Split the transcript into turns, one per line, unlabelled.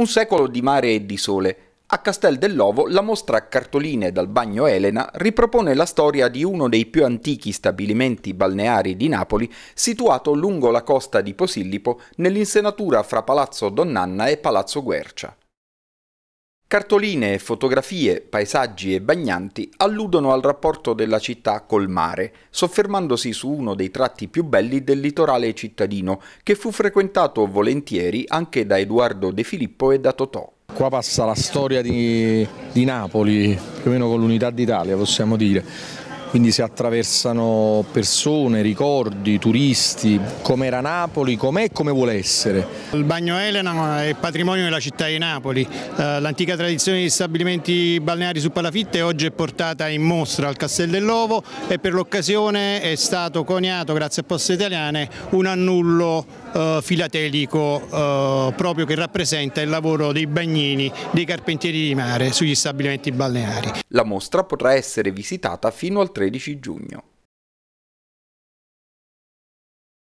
Un secolo di mare e di sole. A Castel dell'Ovo la mostra a cartoline dal bagno Elena ripropone la storia di uno dei più antichi stabilimenti balneari di Napoli, situato lungo la costa di Posillipo nell'insenatura fra Palazzo Donnanna e Palazzo Guercia. Cartoline, fotografie, paesaggi e bagnanti alludono al rapporto della città col mare, soffermandosi su uno dei tratti più belli del litorale cittadino, che fu frequentato volentieri anche da Edoardo De Filippo e da Totò.
Qua passa la storia di, di Napoli, più o meno con l'unità d'Italia possiamo dire, quindi si attraversano persone, ricordi, turisti, com'era Napoli, com'è e come vuole essere. Il bagno Elena
è patrimonio della città di Napoli, eh, l'antica tradizione di stabilimenti balneari su Palafitte oggi è portata in mostra al Castel dell'Ovo e per l'occasione è stato coniato, grazie a Poste Italiane, un annullo eh, filatelico eh, proprio che rappresenta il lavoro dei bagnini, dei carpentieri di mare sugli stabilimenti balneari.
La mostra potrà essere visitata fino al 13 giugno.